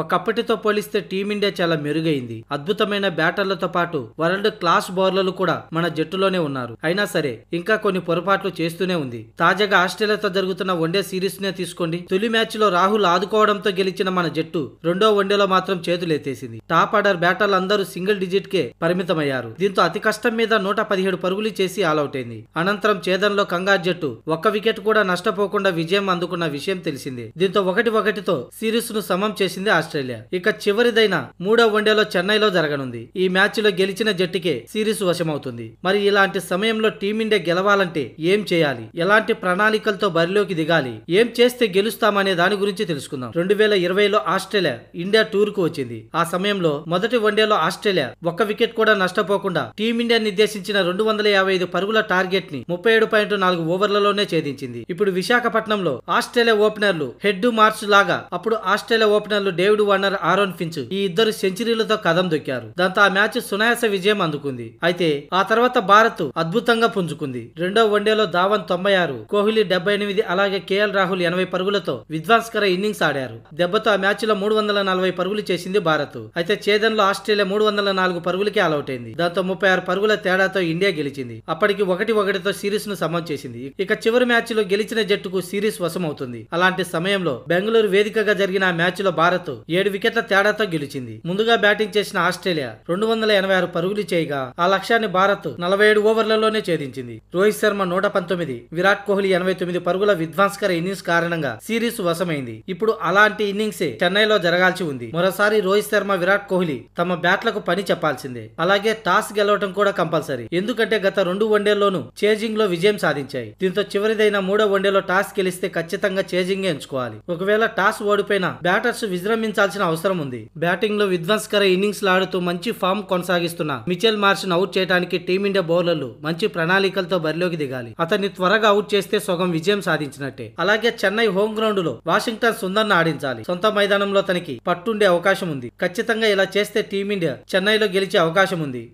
ఒకప్పటితో పోలిస్తే టీమిండియా చాలా మెరుగైంది అద్భుతమైన బ్యాటర్లతో పాటు వరల్డ్ క్లాస్ బౌలర్లు కూడా మన జట్టులోనే ఉన్నారు అయినా సరే ఇంకా కొన్ని పొరపాట్లు చేస్తూనే ఉంది తాజాగా ఆస్ట్రేలియాతో జరుగుతున్న వన్డే సిరీస్ నే తీసుకోండి తొలి మ్యాచ్ లో రాహుల్ ఆదుకోవడంతో గెలిచిన మన జట్టు రెండో వన్డేలో మాత్రం చేతులెత్తేసింది టాప్ ఆర్డర్ బ్యాటర్లు అందరూ సింగిల్ డిజిట్ కే పరిమితమయ్యారు దీంతో అతి కష్టం మీద నూట పదిహేడు పరుగులు చేసి ఆలౌట్ అయింది అనంతరం చేదంలో కంగారు జట్టు ఒక్క వికెట్ కూడా నష్టపోకుండా విజయం అందుకున్న విషయం తెలిసింది దీంతో ఒకటి ఒకటితో సిరీస్ ను సమం చేసింది ఆస్ట్రేలియా ఇక చివరిదైన మూడో వన్డేలో చెన్నైలో జరగనుంది ఈ మ్యాచ్ లో గెలిచిన జట్టుకే సిరీస్ వశమవుతుంది మరి ఇలాంటి సమయంలో టీమిండియా గెలవాలంటే ఏం చేయాలి ఎలాంటి ప్రణాళికలతో బరిలోకి దిగాలి ఏం చేస్తే గెలుస్తామనే దాని గురించి తెలుసుకుందాం రెండు వేల ఇరవైలో ఆస్ట్రేలియా ఇండియా టూర్ కు వచ్చింది ఆ సమయంలో మొదటి వన్డేలో ఆస్ట్రేలియా ఒక్క వికెట్ కూడా నష్టపోకుండా టీమిండియా నిర్దేశించిన రెండు వందల యాభై ఐదు పరుగుల టార్గెట్ ని ముప్పై ఏడు పాయింట్ నాలుగు ఓవర్లలోనే ఛేదించింది ఇప్పుడు విశాఖపట్నంలో ఆస్ట్రేలియా ఓపెనర్లు హెడ్ మార్చ్ లాగా అప్పుడు ఆస్ట్రేలియా ఓపెనర్లు David David Warner Aaron Finch ఈ ఇద్దరు సెంచరీలతో కదం దొక్కారు దాంతో ఆ మ్యాచ్ సునాయాస విజయం అందుకుంది అయితే ఆ తర్వాత భారత్ అద్భుతంగా పుంజుకుంది రెండో వన్డేలో ధావన్ తొంభై ఆరు కోహ్లీ డెబ్బై ఎనిమిది అలాగే కేఎల్ రాహుల్ ఎనభై పరుగులతో విధ్వంస్కర ఇన్నింగ్స్ ఆడారు దెబ్బతో ఆ మ్యాచ్ లో మూడు వందల నలభై పరుగులు చేసింది భారత్ అయితే చేదన్లో ఆస్ట్రేలియా మూడు వందల నాలుగు పరుగులకే అలౌట్ అయింది దాంతో ముప్పై ఆరు పరుగుల తేడాతో ఇండియా గెలిచింది అప్పటికి ఒకటి ఒకటితో సిరీస్ ను సమం చేసింది ఇక చివరి మ్యాచ్ లో గెలిచిన జట్టుకు సిరీస్ వశమవుతుంది అలాంటి సమయంలో బెంగళూరు వేదికగా జరిగిన ఆ మ్యాచ్ లో భారత్ భారత్ ఏడు వికెట్ల తేడాతో గెలిచింది ముందుగా బ్యాటింగ్ చేసిన ఆస్ట్రేలియా రెండు వందల ఎనభై ఆరు పరుగులు చేయగా ఆ లక్ష్యాన్ని భారత్ నలభై ఏడు ఓవర్లలోనే ఛేదించింది రోహిత్ శర్మ నూట పంతొమ్మిది విరాట్ కోహ్లీ ఎనభై తొమ్మిది పరుగుల విధ్వంసకర ఇన్నింగ్స్ కారణంగా సిరీస్ వశమైంది ఇప్పుడు అలాంటి చెన్నై చెన్నైలో జరగాల్సి ఉంది మరోసారి రోహిత్ శర్మ విరాట్ కోహ్లీ తమ బ్యాట్లకు పని చెప్పాల్సిందే అలాగే టాస్ గెలవటం కూడా కంపల్సరీ ఎందుకంటే గత రెండు వన్డేల్లోనూ చేజింగ్ లో విజయం సాధించాయి దీంతో చివరిదైన మూడో వన్డేలో టాస్ గెలిస్తే ఖచ్చితంగా చేజింగ్ ఎంచుకోవాలి ఒకవేళ టాస్ ఓడిపోయిన బ్యాటర్స్ విజృంభి అభినందించాల్సిన అవసరం ఉంది బ్యాటింగ్ లో విధ్వంస్కర ఇన్నింగ్స్ ఆడుతూ మంచి ఫామ్ కొనసాగిస్తున్న మిచెల్ మార్చ్ అవుట్ చేయడానికి టీమిండియా బౌలర్లు మంచి ప్రణాళికలతో బరిలోకి దిగాలి అతన్ని త్వరగా అవుట్ చేస్తే సొగం విజయం సాధించినట్టే అలాగే చెన్నై హోమ్ గ్రౌండ్ లో వాషింగ్టన్ సుందర్ ఆడించాలి సొంత మైదానంలో తనకి పట్టుండే అవకాశం ఉంది ఖచ్చితంగా ఇలా చేస్తే టీమిండియా చెన్నైలో గెలిచే అవకాశం ఉంది